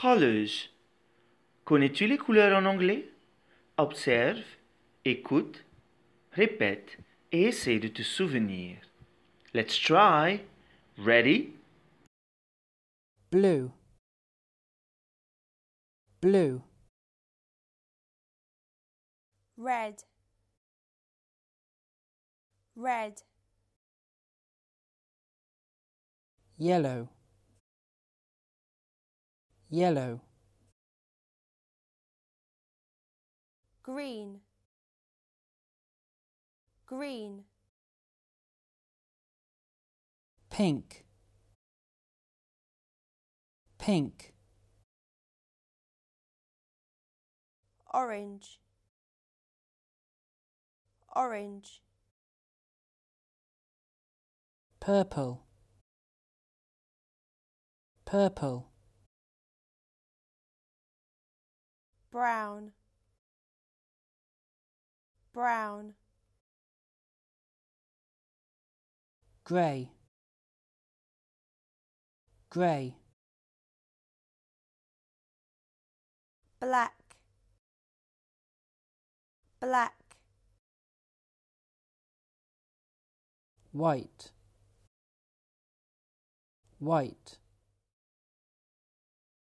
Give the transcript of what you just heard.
Colors. Connais-tu les couleurs en anglais Observe, écoute, répète et essaie de te souvenir. Let's try. Ready? Blue. Blue. Red. Red. Yellow. yellow green green pink pink orange orange purple purple brown brown grey grey black black white white